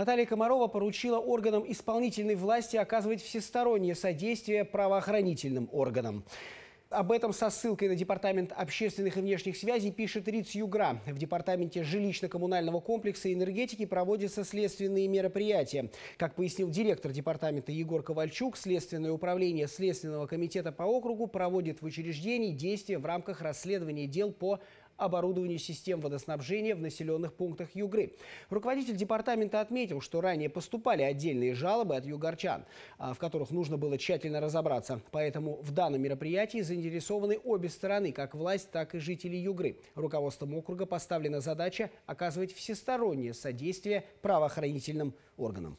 Наталья Комарова поручила органам исполнительной власти оказывать всестороннее содействие правоохранительным органам. Об этом со ссылкой на Департамент общественных и внешних связей пишет РИЦ Югра. В Департаменте жилищно-коммунального комплекса и энергетики проводятся следственные мероприятия. Как пояснил директор департамента Егор Ковальчук, Следственное управление Следственного комитета по округу проводит в учреждении действия в рамках расследования дел по оборудованию систем водоснабжения в населенных пунктах Югры. Руководитель департамента отметил, что ранее поступали отдельные жалобы от югорчан, а, в которых нужно было тщательно разобраться. Поэтому в данном мероприятии заинтересованы обе стороны, как власть, так и жители Югры. Руководством округа поставлена задача оказывать всестороннее содействие правоохранительным органам.